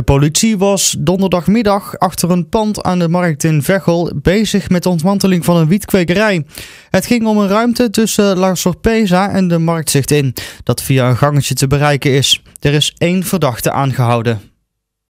De politie was donderdagmiddag achter een pand aan de markt in Veghel bezig met de ontmanteling van een wietkwekerij. Het ging om een ruimte tussen La en de marktzicht in, dat via een gangetje te bereiken is. Er is één verdachte aangehouden.